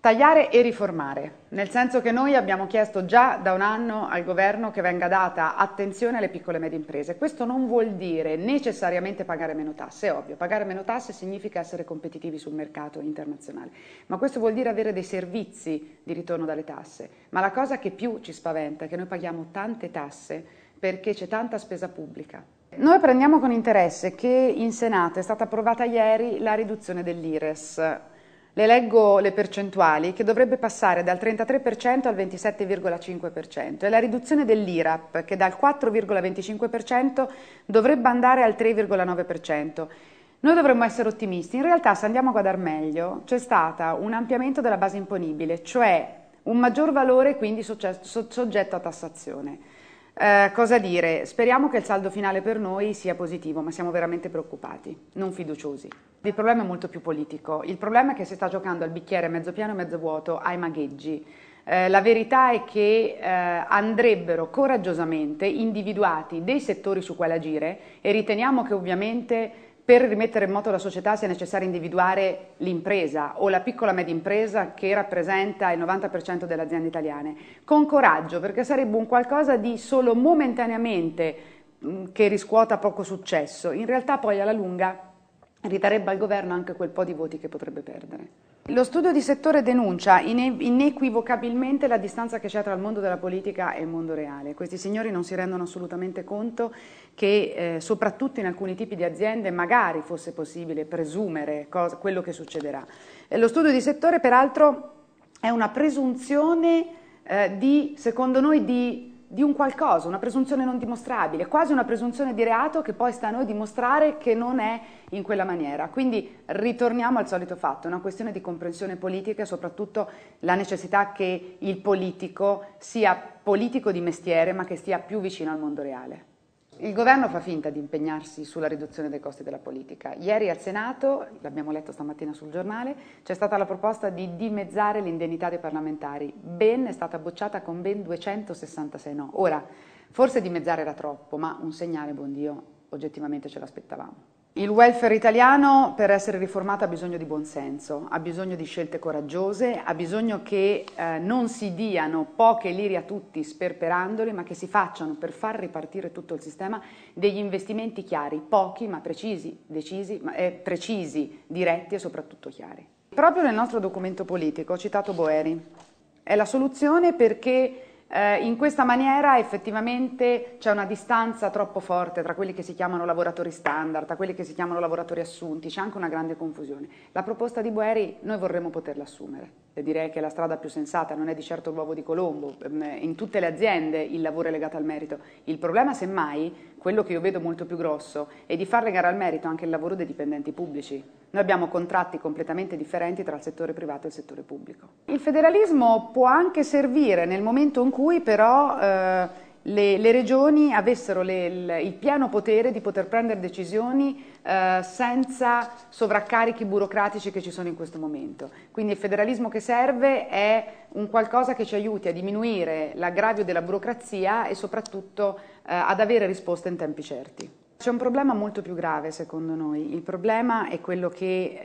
Tagliare e riformare, nel senso che noi abbiamo chiesto già da un anno al governo che venga data attenzione alle piccole e medie imprese. Questo non vuol dire necessariamente pagare meno tasse, è ovvio, pagare meno tasse significa essere competitivi sul mercato internazionale, ma questo vuol dire avere dei servizi di ritorno dalle tasse. Ma la cosa che più ci spaventa è che noi paghiamo tante tasse perché c'è tanta spesa pubblica, noi prendiamo con interesse che in Senato è stata approvata ieri la riduzione dell'IRES le leggo le percentuali che dovrebbe passare dal 33% al 27,5%. e la riduzione dell'IRAP che dal 4,25% dovrebbe andare al 3,9%. Noi dovremmo essere ottimisti, in realtà se andiamo a guardare meglio c'è stato un ampliamento della base imponibile, cioè un maggior valore quindi soggetto a tassazione. Eh, cosa dire? Speriamo che il saldo finale per noi sia positivo, ma siamo veramente preoccupati, non fiduciosi. Il problema è molto più politico. Il problema è che si sta giocando al bicchiere mezzo pieno e mezzo vuoto, ai magheggi. Eh, la verità è che eh, andrebbero coraggiosamente individuati dei settori su quali agire e riteniamo che ovviamente per rimettere in moto la società sia necessario individuare l'impresa o la piccola e media impresa che rappresenta il 90% delle aziende italiane, con coraggio, perché sarebbe un qualcosa di solo momentaneamente mm, che riscuota poco successo, in realtà poi alla lunga ridarebbe al governo anche quel po' di voti che potrebbe perdere. Lo studio di settore denuncia inequivocabilmente la distanza che c'è tra il mondo della politica e il mondo reale. Questi signori non si rendono assolutamente conto che eh, soprattutto in alcuni tipi di aziende magari fosse possibile presumere cosa, quello che succederà. Eh, lo studio di settore peraltro è una presunzione eh, di, secondo noi, di di un qualcosa, una presunzione non dimostrabile, quasi una presunzione di reato che poi sta a noi dimostrare che non è in quella maniera. Quindi ritorniamo al solito fatto, è una questione di comprensione politica e soprattutto la necessità che il politico sia politico di mestiere ma che stia più vicino al mondo reale. Il governo fa finta di impegnarsi sulla riduzione dei costi della politica. Ieri al Senato, l'abbiamo letto stamattina sul giornale, c'è stata la proposta di dimezzare l'indennità dei parlamentari. Ben è stata bocciata con ben 266 no. Ora, forse dimezzare era troppo, ma un segnale, buon Dio, oggettivamente ce l'aspettavamo. Il welfare italiano per essere riformato ha bisogno di buonsenso, ha bisogno di scelte coraggiose, ha bisogno che eh, non si diano poche lire a tutti sperperandoli, ma che si facciano per far ripartire tutto il sistema degli investimenti chiari, pochi ma precisi, decisi, ma, eh, precisi diretti e soprattutto chiari. Proprio nel nostro documento politico ho citato Boeri, è la soluzione perché eh, in questa maniera effettivamente c'è una distanza troppo forte tra quelli che si chiamano lavoratori standard, tra quelli che si chiamano lavoratori assunti, c'è anche una grande confusione. La proposta di Boeri noi vorremmo poterla assumere e direi che è la strada più sensata, non è di certo l'uovo di Colombo, ehm, in tutte le aziende il lavoro è legato al merito, il problema semmai, quello che io vedo molto più grosso, è di far legare al merito anche il lavoro dei dipendenti pubblici, noi abbiamo contratti completamente differenti tra il settore privato e il settore pubblico. Il federalismo può anche servire nel momento in cui però eh, le, le, regioni avessero le, il, il, pieno potere di poter prendere decisioni eh, senza sovraccarichi burocratici che ci sono in questo momento. Quindi il federalismo che serve è un qualcosa che ci aiuti a diminuire l'aggravio della burocrazia e soprattutto eh, ad avere risposte in tempi certi. C'è un problema molto più grave secondo noi, il problema è quello che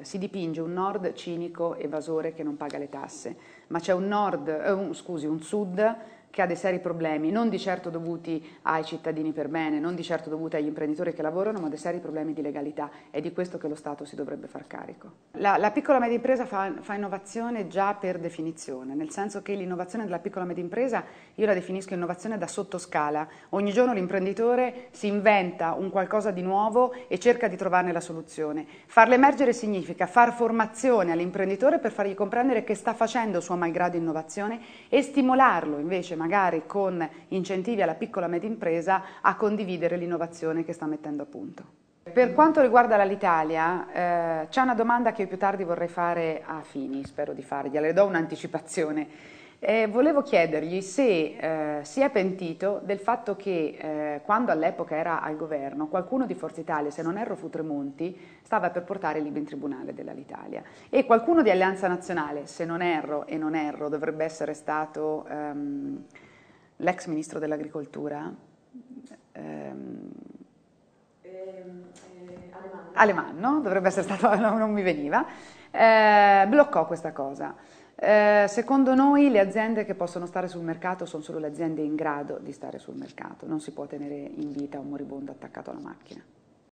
eh, si dipinge un nord cinico, evasore che non paga le tasse, ma c'è un, eh, un, un sud che ha dei seri problemi, non di certo dovuti ai cittadini per bene, non di certo dovuti agli imprenditori che lavorano, ma dei seri problemi di legalità. È di questo che lo Stato si dovrebbe far carico. La, la piccola media impresa fa, fa innovazione già per definizione, nel senso che l'innovazione della piccola media impresa io la definisco innovazione da sottoscala. Ogni giorno l'imprenditore si inventa un qualcosa di nuovo e cerca di trovarne la soluzione. Farla emergere significa far formazione all'imprenditore per fargli comprendere che sta facendo sua malgrado innovazione e stimolarlo invece magari con incentivi alla piccola e media impresa a condividere l'innovazione che sta mettendo a punto. Per quanto riguarda l'Alitalia, eh, c'è una domanda che io più tardi vorrei fare a Fini, spero di fargliela, le do un'anticipazione. Eh, volevo chiedergli se eh, si è pentito del fatto che eh, quando all'epoca era al governo qualcuno di Forza Italia, se non erro fu Tremonti, stava per portare il libro in tribunale dell'Alitalia e qualcuno di Alleanza Nazionale, se non erro e non erro, dovrebbe essere stato ehm, l'ex ministro dell'agricoltura. Ehm, ehm eh, Alemanno, dovrebbe essere stato, non mi veniva, eh, bloccò questa cosa. Eh, secondo noi le aziende che possono stare sul mercato sono solo le aziende in grado di stare sul mercato, non si può tenere in vita un moribondo attaccato alla macchina.